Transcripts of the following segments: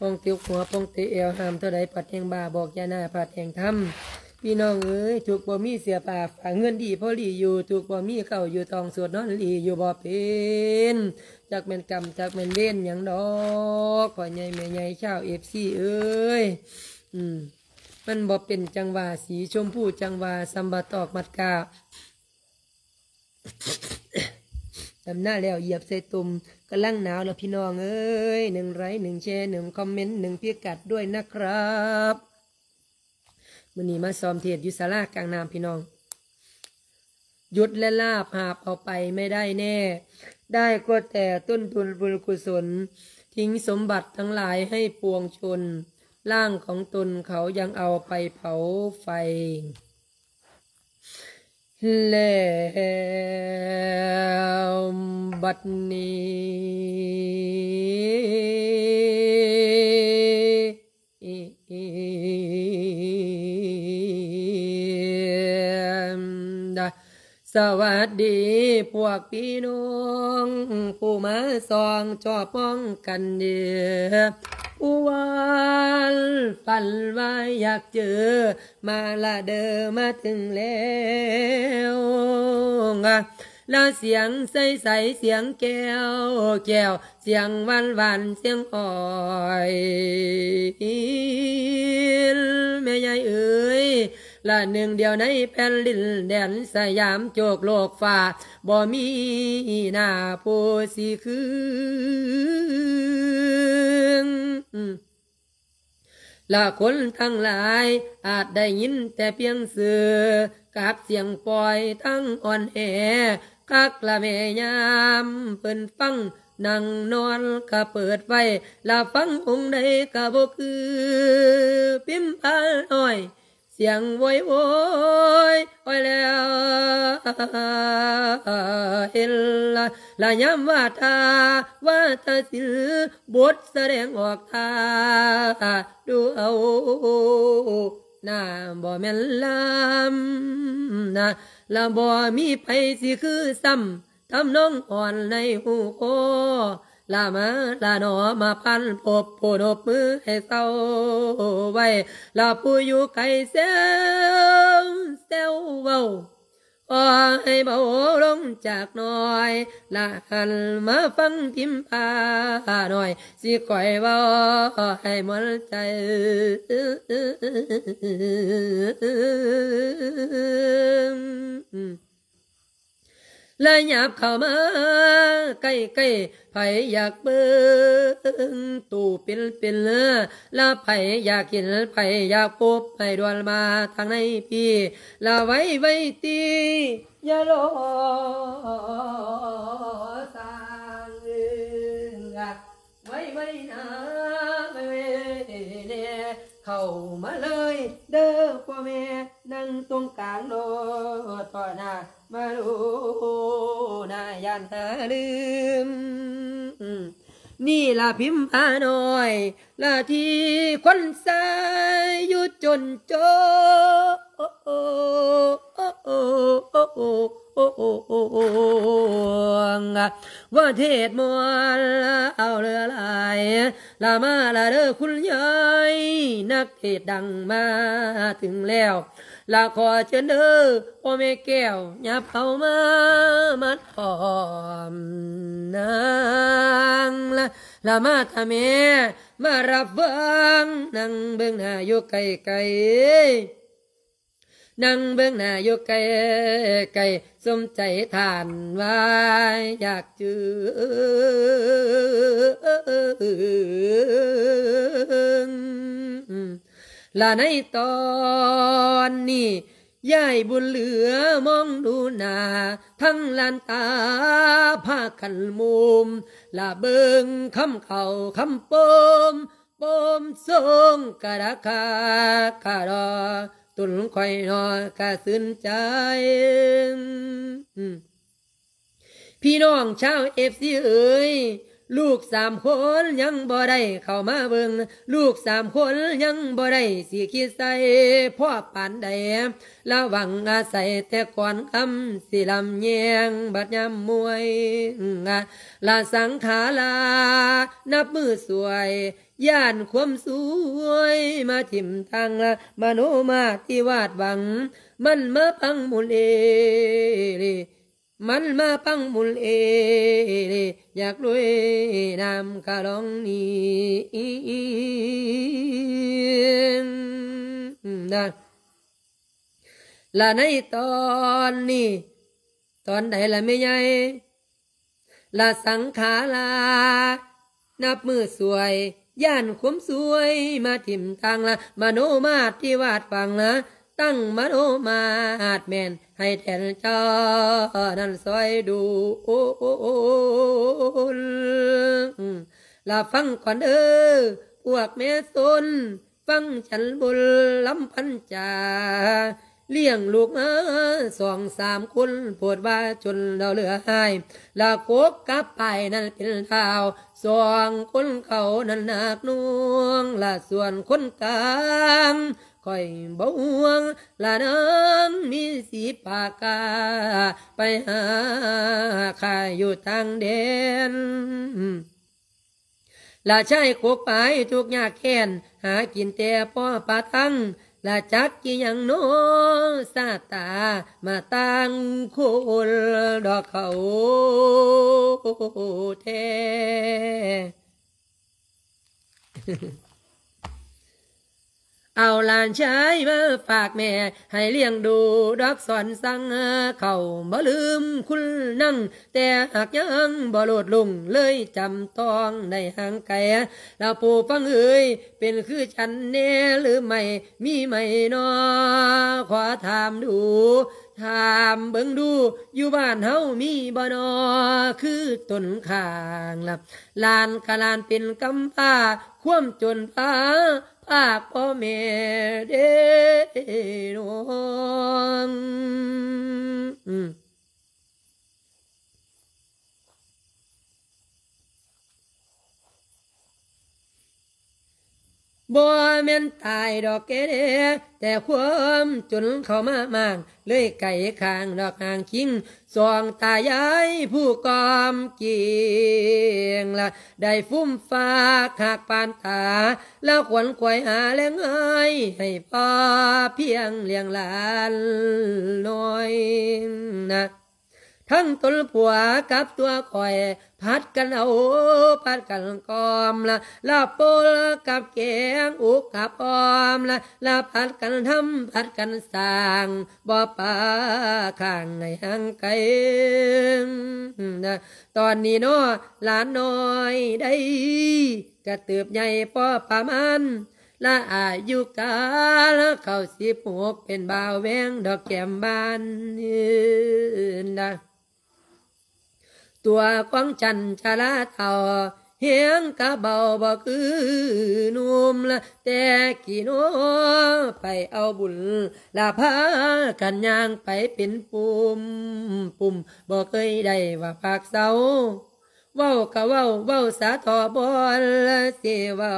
ป้องติวหัวป้องติเอวห้ามเท่าใดปัดแห่งบาบอกยาหน้าปัดแห่งธรรมพี่น้องเอ้ยถูกบ่มีเสียปากฝากเงินดีพ่อหลีอยู่ถูกบ่มีเข้าอยู่ตองสวดนอนหลีอยู่บ่เป็นจากเป็นกรรมจากเป็นเล่นอย่างดอกขอใหญ่แม่ใหญ่ชาวเอฟซีเอ้ยอืมมันบ่เป็นจังหวะสีชมพูจังหวะซัมบะตอกมัดกาดำหน้าแล้วเหยียบใส่ตุ่มกำลังหนาวแล้วพี่น้องเอ้ยหนึ่งไรหนึ่งแชร์หนึ่งคอมเมนต์หนึ่งพิกัดด้วยนะครับมันนี้มาซ้อมเทียดยุสารากลางน้ำพี่น้อง หยุดและลาบหาบเอาไปไม่ได้แน่ ได้ก็แต่ต้นทุนบุญกุศล ทิ้งสมบัติทั้งหลายให้ปวงชนร่างของตนเขายังเอาไปเผาไฟแล้วบัดนี้สวัสดีพวกพี่น้องผู้มาซองจอป้องกันเดืออุวันฝันว่าอยากเจอ มาละเดอมาถึงแล้วอะแล้วเสียงใสใสเสียงแก้วแก้วเสียงวันวันเสียงอ่อยแม่ใหญ่เอ้ยและหนึ่งเดียวในแผ่นดินแดนสยามโจกโลกฝ่าบ่มีหน้าผู้สีคืนละคนทั้งหลาย อาจได้ยินแต่เพียงเสือกับเสียงปล่อยทั้งอ่อนแอกักละแม่ยามเพิ่นฟังนั่งนอนก็เปิดไฟละฟังองค์ใดก็บ่คือพิมพ์พาน้อยยังโวยโวยโอยแล้วเอลลาลายามวาตาวาตาสิลบทแสดงออกตาดูเอาน้าบ่แม่นลำนะละบ่มีไปสิคือซ้ำทำน้องอ่อนในหูคลามาลาหนอมาพันปบโผนบมือให้เศร้าไว้ลาผู้อยู่ไกลเซลเซลเว้าขอให้เบาลงจากน้อยลาหันมาฟังพิมพาหน่อย สิคอยเ่าให้มันใจ อลยหยับเข้ามาใกล้ใกล้ไผอยากเบิ้งตู่เป็นเป็นเละละไผอยากกินไผอยากปุบไผดวนมาทางในพี่ละไว้ไว้ตีอย่ารอสางเาไว้ไว้นะไไว้เน่เข้ามาเลย เด้อพ่อแม่ นั่งตรงกลางโนานหาลืม นี่ละพิมพ์พาหน่อยละทีคนสายอยู่จนโจว่าเทศมวลเอาเรือลายลามาลาเด้อคุณยายนักเทศดังมาถึงแล้วละขอเชนเด้อพ่อแม่แก้วยับเผามา มัดหอมนางละละมาทาแม่ มารับเัิงนั่งเบิ้งหน้าอยู่ไกลไกลนั่งเบื้องหน้าอยู่ไกลไกลสมใจทานวาย อยากจื้อและในตอนนี้ยายบุญเหลือมองดูนาทั้งลานตาผ้าขันมุม ละเบิงคำเขาคำปมปมทรงกระคาคารอ ตุนคอยนอกระสืนใจ พี่น้องชาวเอฟซีเอ๋ยลูกสามคนยังบ่ได้เข้ามาเบิงลูกสามคนยังบ่ได้สีคิดใส่พ่อปานใด ระวังอาศัยแต่ก่อนคำสิลำแยงบัดยำมวยลาสังขาลา นับมือสวยย่านความสวย มาทิมทางละมโนมาที่วาดหวัง มันมาพังมุลเอมันมาปังมุลเอเลอยากรวยนำกะลองนี้นะละในตอนนี้ ตอนใดละไม่ใหญ่ละสังขารานับมือสวย ย่านขมสวย มาถิ่มทางละมโนมาที่วาดฟังนะตั้งมโนมาอาจแมนให้แทนเจ้านั้นซอยดูลาฟังก่อนเออพวกแม่สน ฟังฉันบุญลำพันจา เลี้ยงลูกมาสองสามคนปวดว่าจนเราเหลือหายลาโกกกลับไปนั่นเป็นท้าวสองคนเขานั้นหนักนวงละส่วนคนกลางคอยบ่วงละน้ำมีสีปากกา ไปหาข้าอยู่ทางเดนละใช้โคกไปทุกยากแค้นหากินแต่พ่อปลาทั้งละจักกี่ยังโนซาตา มาตั้งคนดอกเขาเทเอาหลานชายมาฝากแม่ ให้เลี้ยงดู ดอกสอนสั่งเขาบ่ลืมคุณนั่ง แต่หากยังบ่ลดลงเลยจำต้องในห่างไกลเราปู่ฟังเอ้ย เป็นคือฉันแน่หรือไม่ มีไหมนอขอถามดู ถามเบิ่งดู อยู่บ้านเฮามีบ่นอคือต้นข้างลับลานกะลานเป็นกำป้า คว่ำจนป้า Apomeron. Mm. บ่แม่นตายดอกเกดแต่ความจนเขามามางเลยไก่คางดอกหางคิงสองตายายผู้กอมเกียงละ ได้ฟุ้มฟ้าขากปานตา แล้วขวนขวยหาแรงเง้ยให้พอเพียงเลี้ยงหลานน้อยนะทั้งตนผัวกับตัวคอย พัดกันเอา พัดกันกอมละลาโปลกับแกงอุกกับออมละลาพัดกันทำพัดกันสร้างบ่อปลาข้างในห่างไกลนะตอนนี้เนาะหลานน้อยได้ กระตือบใหญ่พอประมาณละอายุกาลเข้าสิบหกเป็นบ่าวแวงดอกแก้มบานนะตัวของฉันชะลาเท่าเฮียงกะเบาบ่คือนุ่มละ แต่กี่โนไปเอาบุญ ลาพากันยางไปเป็นปุ่มปุ่มบ่เคยได้ว่าปากเสาเว้ากะเว้าเว้าสาทอบอลเสวั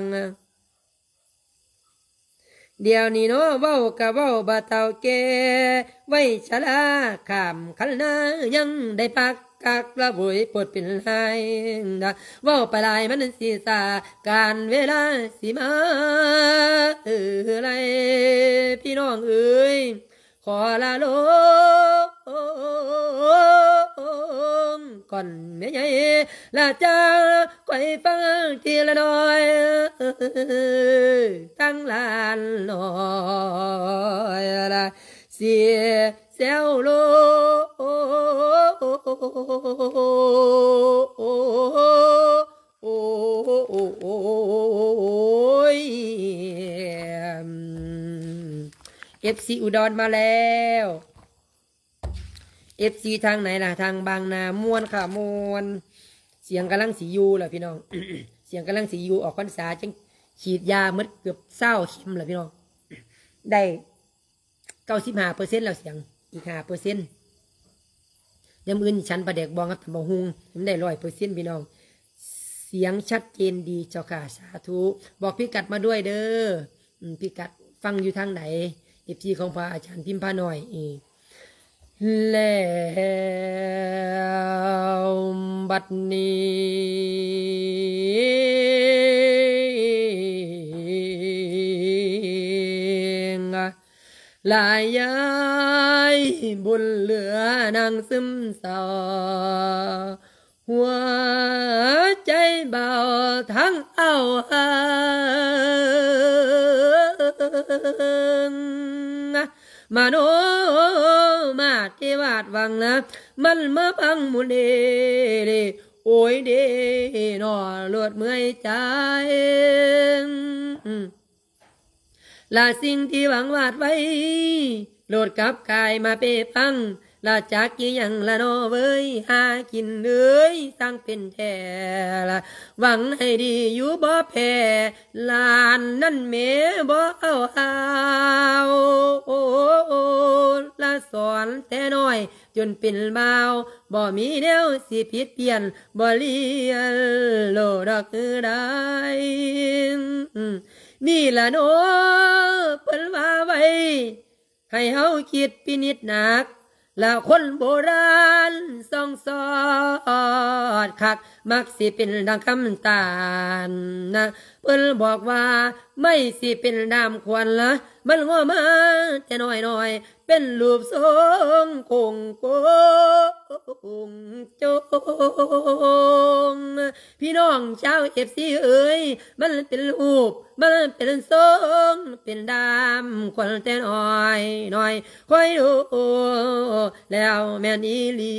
งเดี๋ยวนี้เนาะเว้ากะเว้าบะเต่าเกไว้ชะลาขามขันนายังได้ปากกักระบุยปวดเป็นไห้ว่าปลายมันสีสาการเวลาสีมาเออไรพี่น้องเอ้ยขอลาลมก่อนเม่ใหญ่ลาจ้าก่อยฟังทีละน้อยตั้งลานน้อยละเสียเซลโลเอฟซีอุดรมาแล้วเอฟซีทางไหนล่ะทางบางนามวนค่ะมวน เสียงกำลังสียูแหละพี่น้อง เสียงกำลังสียูออกพรรษาจังฉีดยาเมื่อเกือบเศร้าเข็มแหละพี่น้องได้เก้าสิบห้าเปอร์เซ็นต์แล้วเสียง อีกห้าเปอร์เซ็นต์ยำอื่นฉันประเด็กบองครับตำบะฮุงมันได้ลอยเปรเซ้นพี่น้อง เสียงชัดเจนดีเจ้าค่ะสาธุ บอกพี่กัดมาด้วยเด้อพี่กัดฟังอยู่ทางไหนเอฟซีของพระอาจารย์พิมพ์พาหน่อยอีแล้วบัดนี้ลายยายบุญเหลือนางซึมสอหัวใจเบาทั้งเอาหังมาโนมาเทวาดวังนะ มันมาพังมุนเดเโอ้ยเดนอหลวดเมื่อยใจละสิ่งที่หวังวาดไว้โหลดกลับกายมาเปพังละจากกี่ยังละนอเว้ย หากินเลยสร้างเป็นแท่ละหวังให้ดีอยู่บ่แพ่ลานนั่นเมบ่เอาเอาละสอนแต่น้อยจนเป็นเบาบ่มีเดียวสิผิดเปลี่ยนบ่เลียนโลดอกคือได้นี่ละโน เปิ่นว่าไว้ให้เฮาคิดพินิจหนัก แล้วคนโบราณสองสอดคัก มักสิ เป็นดังคำตานนะเพิ่นบอกว่าไม่สิเป็นดามควันละมันงัอมา แต่น้อยนอยเป็นรูปทรงคงโกงจงพี่น้องเจ้าเอฟซีเอ๋ยมันเป็นรูปมันเป็นทรงเป็นดามควันแต่น้อยน้อยคอยดูแล้วแม่นีลี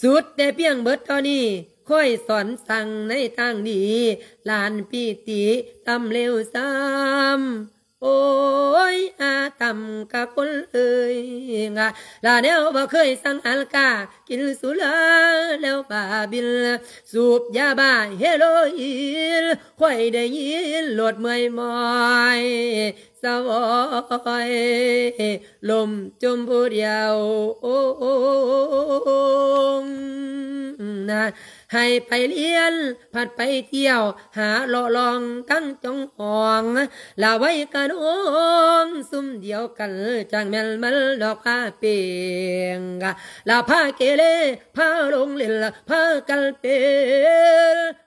สุดแต่เพียงเบิดเท่านี้ค่อยสอนสั่งในทางดีลานพี่ตีทำเร็วซ้ำโอ้ย อาตำกะคนเอ้ยงะลาเดียวบ่เคยสั่งอัลกากินสุลาแล้วบาบิลสูบยาบ้าเฮโรอีนค่อยได้ยินหลดเมื่อยมอยสวอยลมจมผู้เดียวโอ้นะให้ไปเลี้ยนผัดไปเที่ยวหาหล่อลองตั้งจองหองลาไว้กันโอมซุ่มเดียวกันจังแมลมันดอกผ้าเปียงลาผ้าเกเลผ้าลงเล่นผ้ากันเปล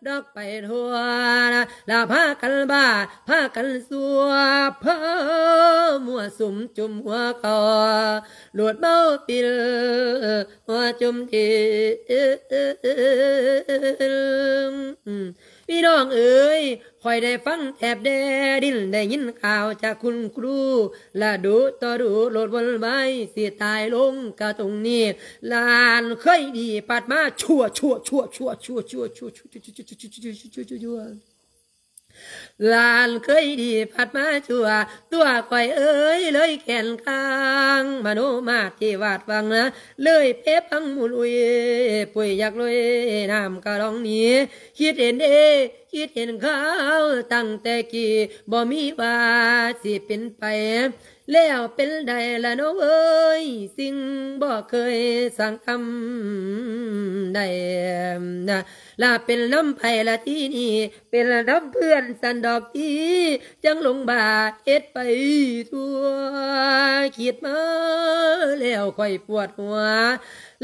ดอกไปทั่วลาผ้ากันบ้าผ้ากันสัวผ้ามัวสุมจุมหัวกอหลวดเมาปิลหัวจุมเทมพี่น้องเอ๋ยคอยได้ฟังแอบแดดิน ได้ยินข่าวจากคุณครูและดูต่อดูโหลดบนไม้เสียตายลงกะตรงนี้ลานเคยดีปัดมาชั่วชั่วชั่วชั่วชั่วชั่วชั่วชั่วชั่วชั่วชั่วชั่วลานเคยดี ผัดมาชัวตัวคอยเอ้ยเลยแขนข้าง มโนมาที่วาดวังนะ เลยเพบปังมุลุยปุยอยากลุยน้ำกระรองนี้ คิดเห็นเอคิดเห็นเขาตั้งแต่กี่บ่มีว่าสิเป็นไปแล้วเป็นใดละน้องเอ้ย สิ่งบ่เคยสั่งทำใดนะลาเป็นน้ำไผ่ละที่นี่ เป็นน้ำเพื่อนสันดอกที่จังลงบาเอ็ดไปทั่วขีดมาแล้วค่อยปวดหัว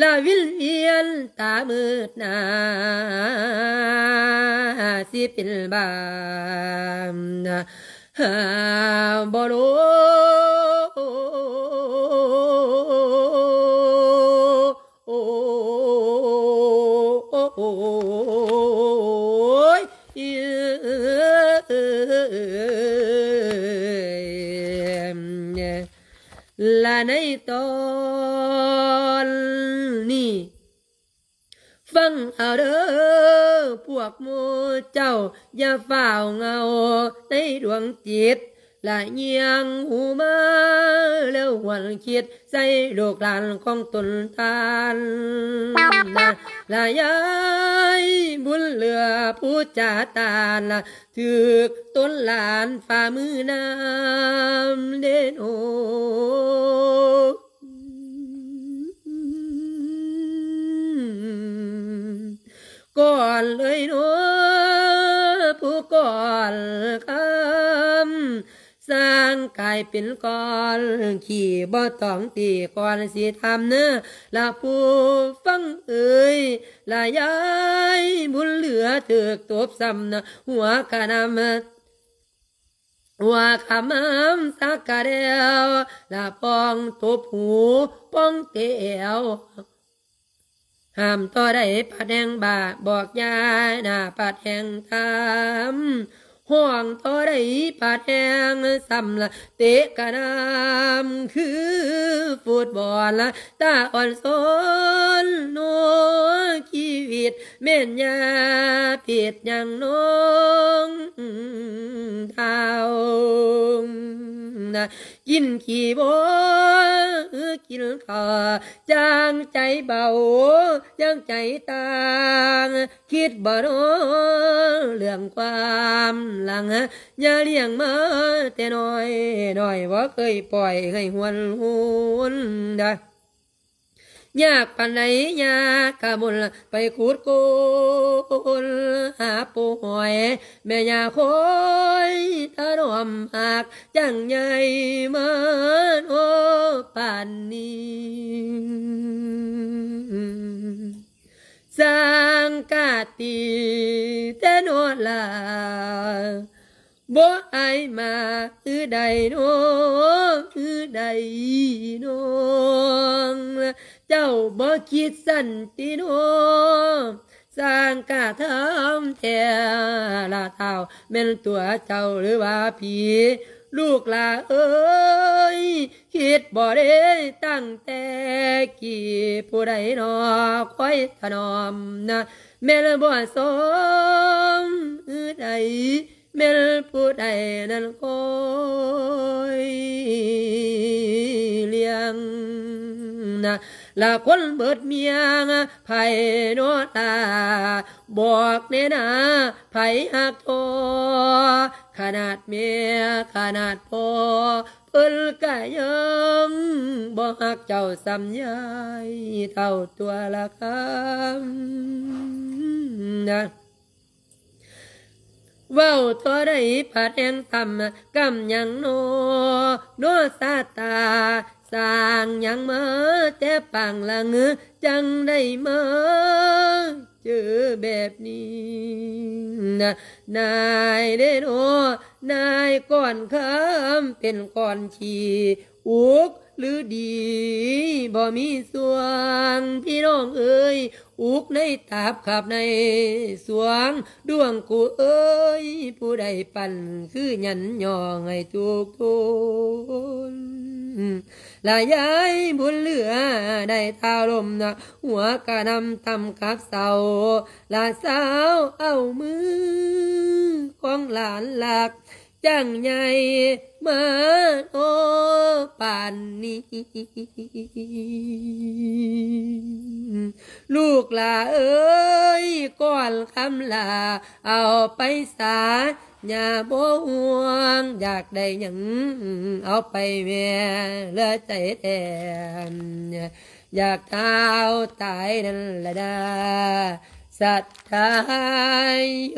ลาวิลเวียนตามืดนาสิเป็นบาน bỏ lỗ là nay to ni ฟังเอาเด้อพวกมูเจ้า อย่าฝ่าเงาในดวงจิตละเยียงหูมา แล้วหวนคิดใส่โลกลานของตนทานนะละยายบุญเหลือผู้จาตาละถือต้นหลานฝ่ามือน้ำเดนโอก่อนเลยนาะผู้ก่อนคำสร้างกายเป็นก่อน ขี่บ่ต้องตีก่อนสิทำเนื้อละผู้ฟังเอ่ยละยายบุญเหลือเถืกตบซ้ำนะหัวกะนำว่าขมามสักกะเดียวละปองตบหูปองเตียวห้ามต่อได้ปัดแห่งบาบอกยาหน้าปัดแห่งตามห่วงต่อได้ปาดแทงซ้ำละเตะกระดามคือฟุตบอลละตาอ่อนสนโนชีวิตเม่นยาเพียดยังน้องเา้นะกินขี้บวกินข้าจางใจเบายังใจต่าง คิดบ่รู้เรื่องความลังอย่าเลี้ยงมาแต่น้อยน้อยว่าเคยปล่อยให้หวนหุนได้ยากปันไหนยากกะบุลไปคูดกูลหาป่วยแม่ยาคอยถตะรอมหาก จังใหญ่มาโอปานนี้สังกาติเตโนลาบ่ไอมาอือใดโน อือใดโน เจ้าบ่คิดสันติโน สร้างกาทำแท้ละเท่าเป็นตัวเจ้าหรือว่าผีลูกลาเอ้ย คิดบ่ได้ตั้งแต่กี่ผู้ใดนอคอยถนอมนะเมลบ่สมอืใดเมลผู้ใดนั้นคอยเลี้ยงนะละคนเบิดเมียงไผ่นอตา บอกเนนาไผ่หักโตขนาดเมียขนาดพอเพิ่นก็ยังบอกักเจ้าสัำยาย เท่าตัวละคำนะว้าวตัวได้ผาดแองทำกำยังโนโนซาตาสร้างยังเมื่อแต่ปังละเงือจังได้เมื่อเจอแบบนี้นะนายเด้โนนายก่อนคำเป็นก่อนขีอุกหรือดี บ่มีสวงพี่น้องเอ้ย อุกในตาบขับในสวงดวงกูเอ้ย ผู้ใดปั่นคือหยันย่อไงทุกคนละยายบุญเหลือได้ตาลมนะหัวกระนำตำกับเสาละสาวเอามือของหลานหลักจังใหญ่มาโอปานนี้ ลูกลาเอ้ยก่อนคำลาเอาไปสาอย่าบ่ห่วง อยากได้หยังเอาไปแม่เลือใจแทน อยากเอาตายนั่นละดา สัตย์ทายโย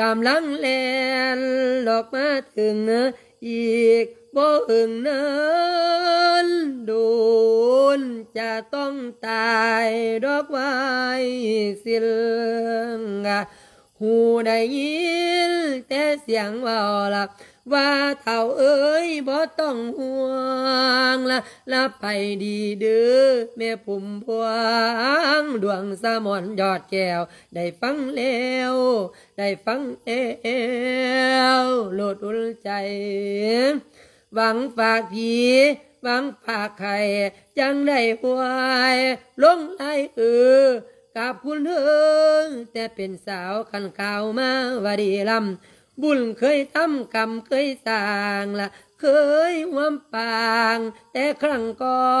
กำลังแลนหลอกมาถึงอีกบ่อึงเนินโดนจะต้องตายดอกไว้สิลงหูได้ยินแต่เสียงว่าหลักว่าเท่าเอ้ยบ่ต้องห่วงละละไปดีเด้อแม่ผุมพวง ดวงสมอนยอดแก้วได้ฟังแล้ว ได้ฟังเอวโลดอุลใจ หวังฝากผีหวังฝากไข่จังได้หวยลงไหลเออกับคุณเฮงแต่เป็นสาวขันข่าวมาวาดีลำบุญเคยทำกรรมเคยสร้างละเคยหวมปางแต่ครั้งก่อ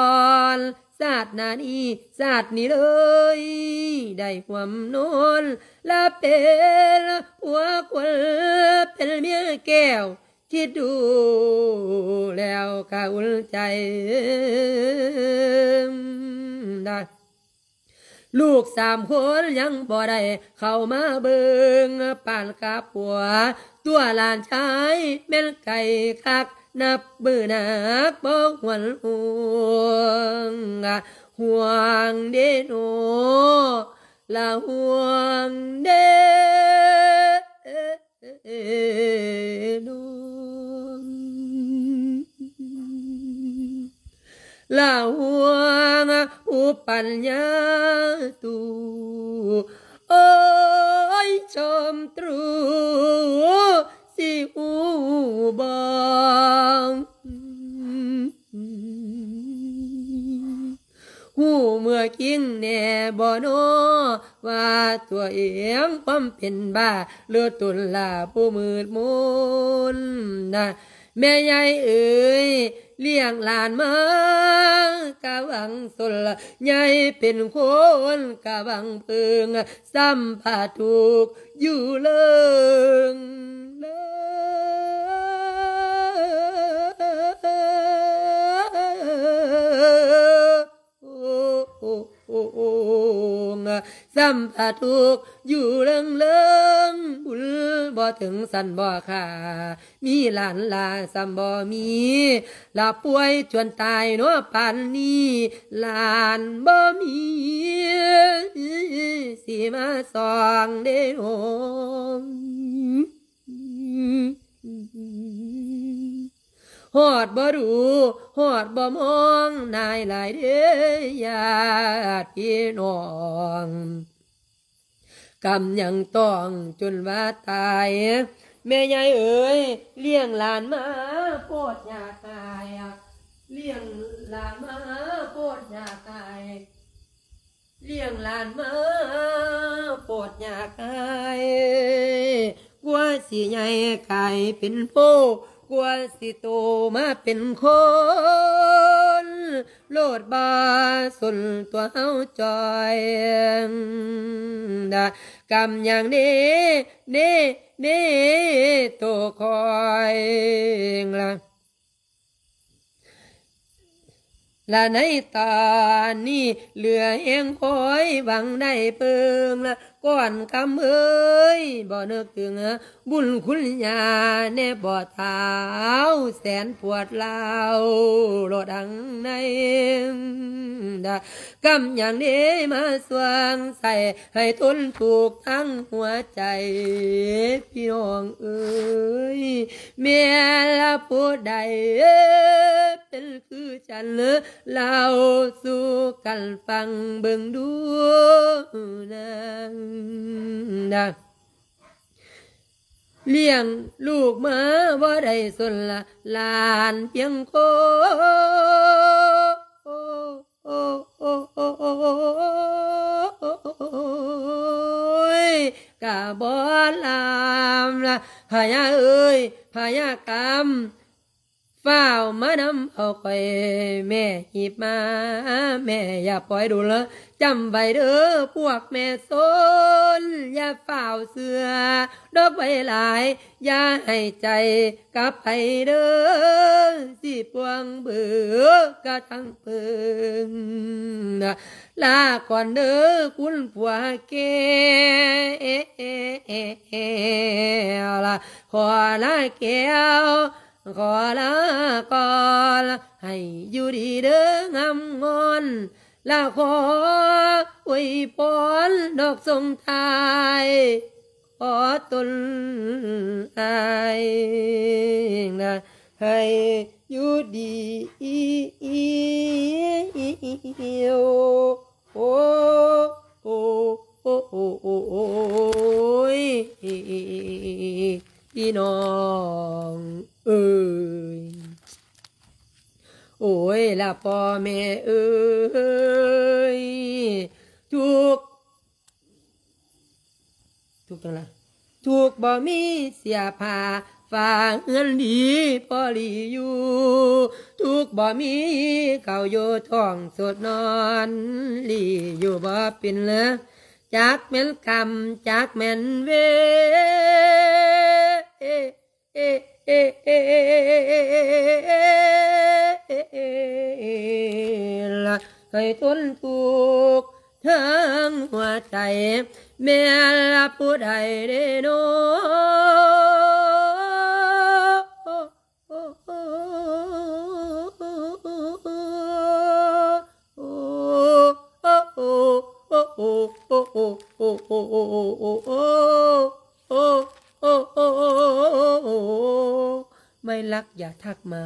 นศาสนานี้ศาสนี้เลยได้ความนอนละเป็นหัวคนเป็นเมียแก้วคิดดูแล้วก็อุ่นใจได้ลูกสามคนยังบ่ได้เข้ามาเบิงปานกาผัว ตัวหลานชายแม่นไก่คัก นับเบื่อนักบ่หวนห่วงห่วงเดโนละห่วงเดโนล la huana upanya tu oi chom tru si u b บังหูเมื่อกินแน่บ่โน ว่าตัวเองความเป็นบ้าเลือตุลาผู้มืดมุนนะแม่ใหญ่เอ๋ยเลี้ยงหลานมากะวังสุลใหญ่เป็นคนกะวังเพิงซ้ำผาถูกอยู่เลิงเลงสัมผัสทุกอยู่เรื่องเลิงบุลบ่ถึงสันบ่ขามีหลานลาสัมบ่มีลาป่วยจวนตายนัวปันนี้หลานบ่มีสีมาสองเด้อหอดบ่รู้หอดบ่มอง นายหลายเดยญาติพี่น้องกรรมยังต้องจนว่าตาย แม่ใหญ่เอ๋ยเลี้ยงหลานมาโปดยาตายเลี้ยงหลานมาโปดยาตายเลี้ยงหลานมาโปดยาตายว่าสีใหญ่กายเป็นโปกลัวสิโตมาเป็นคน โลดบาสนตัวเฮาจอยดากำอย่างนี้นี่นี่ตัวคอยละและในตานี้เหลือเองคอย หวังได้เพิ่มละก่อนคำเอ้ยบ่นึกถึงบุญคุณยาแน่บ่เท้าแสนปวดเล่าโลดังในดากำอย่างนี้มาสวงใส่ให้ทนถูกทั้งหัวใจพี่น้องเอ้ยเมียละผู้ใดเป็นคือฉันเ่าสู่กันฟังเบิ่งดูนนะเลี้ยงลูกมาว่าได้สนละลานเพียงโคกะบอลามละพยาเอ้ยพยากรรมฝ้ามาน้ำเอาคอยแม่หยิบมา แม่อย่าปล่อยดูเลยจำไว้เด้อ พวกแม่ซนอย่าเฝ้าเสือดอกไว้หลาย อย่าให้ใจกลับไปเด้อ สิปวงเบื่อกะทั้งเปิงลาก่อนเด้อคุณผัวเกลขอลาเก้วขอลากอนให้อยู่ดีเด้องามงอนลาขออวยพรดอกสรงทาย ขอตนอายนะให้อยู่ดี โอ้โอโอโอโอโอ้โอ้โอ้พี่น้องเอ้ย โอ้ยละพ่อแม่ เอ้ย ทุก ทุกอังละทุกบ่ มี เสียผ้าฝางเงินดี พอลีอยู่ ทุกบ่ มีเขาโย่ท้องสดนอนลีอยู่บ่เป็นเลยจักแม่นคำจักแม่นเวเคยทนทูกทั้งหัวใจแม่ละผู้ใดได้โนโอ้โอ้โอ้โอ้โอ้โอ้โอ้โอ้โอ้โอ้โอ้โอ้ ไม่รักอย่าทักมา